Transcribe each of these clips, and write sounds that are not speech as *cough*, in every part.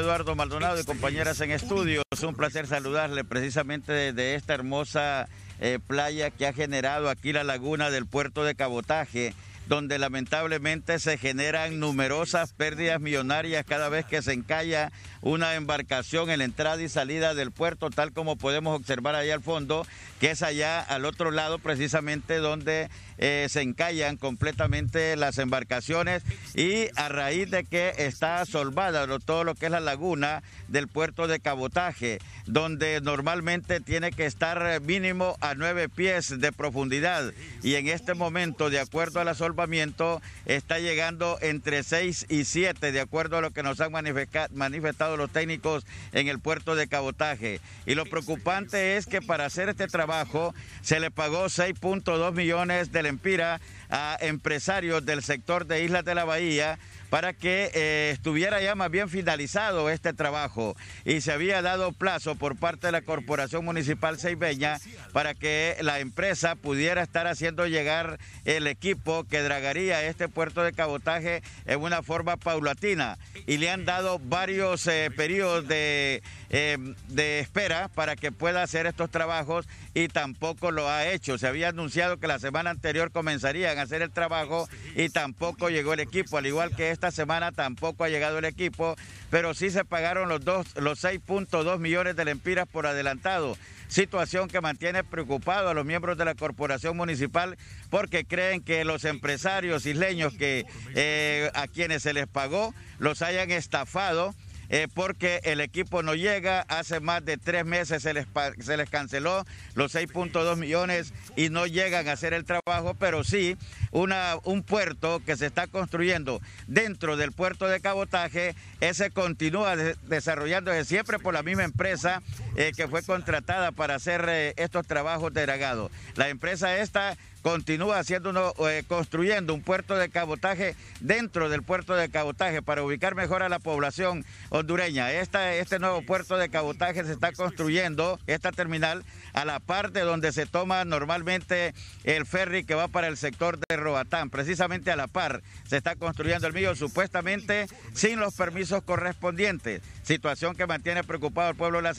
Eduardo Maldonado y compañeras en estudio. Es un placer saludarle precisamente desde esta hermosa eh, playa que ha generado aquí la laguna del puerto de cabotaje donde lamentablemente se generan numerosas pérdidas millonarias cada vez que se encalla una embarcación en la entrada y salida del puerto, tal como podemos observar ahí al fondo, que es allá al otro lado precisamente donde eh, se encallan completamente las embarcaciones y a raíz de que está solvada todo lo que es la laguna del puerto de cabotaje, donde normalmente tiene que estar mínimo a nueve pies de profundidad y en este momento, de acuerdo a la solvencia, está llegando entre 6 y 7, de acuerdo a lo que nos han manifestado los técnicos en el puerto de cabotaje. Y lo preocupante es que para hacer este trabajo se le pagó 6.2 millones de lempira a empresarios del sector de Islas de la Bahía para que eh, estuviera ya más bien finalizado este trabajo y se había dado plazo por parte de la Corporación Municipal Seibeña para que la empresa pudiera estar haciendo llegar el equipo que dragaría este puerto de cabotaje en una forma paulatina y le han dado varios eh, periodos eh, de, espera para que pueda hacer estos trabajos y tampoco lo ha hecho. Se había anunciado que la semana anterior comenzarían a hacer el trabajo y tampoco llegó el equipo, al igual que esta semana tampoco ha llegado el equipo, pero sí se pagaron los, los 6.2 millones de lempiras por adelantado situación que mantiene preocupado a los miembros de la corporación municipal porque creen que los empresarios empresarios isleños que, eh, a quienes se les pagó los hayan estafado. Eh, porque el equipo no llega. Hace más de tres meses se les, se les canceló los 6.2 millones y no llegan a hacer el trabajo, pero sí una, un puerto que se está construyendo dentro del puerto de cabotaje, ese continúa de desarrollándose siempre por la misma empresa eh, que fue contratada para hacer eh, estos trabajos de dragado. La empresa esta continúa haciendo eh, construyendo un puerto de cabotaje dentro del puerto de cabotaje para ubicar mejor a la población hondureña. Esta, este nuevo puerto de cabotaje se está construyendo, esta terminal, a la parte donde se toma normalmente el ferry que va para el sector de Robatán, precisamente a la par se está construyendo el mío, supuestamente sin los permisos correspondientes, situación que mantiene preocupado al pueblo la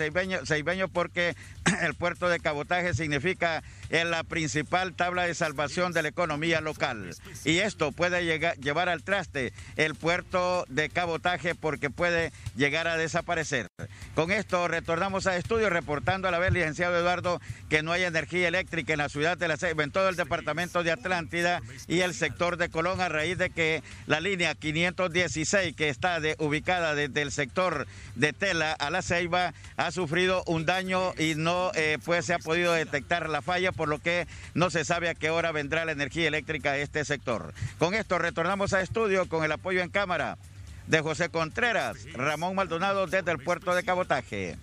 Seibeño porque *clears throat* el puerto de cabotaje significa eh, la principal tabla de salvación de la economía local. Y esto puede llevar al traste el puerto de cabotaje porque puede llegar a desaparecer. Con esto retornamos a estudio reportando a la vez, licenciado Eduardo, que no hay energía eléctrica en la ciudad de la Ceiba, en todo el departamento de Atlántida y el sector de Colón, a raíz de que la línea 516, que está ubicada desde el sector de Tela a la Ceiba, ha sufrido un daño y no eh, pues, se ha podido detectar la falla, por lo que no se sabe a qué hora vendrá la energía eléctrica a este sector. Con esto retornamos a estudio con el apoyo en cámara de José Contreras, Ramón Maldonado desde el puerto de cabotaje.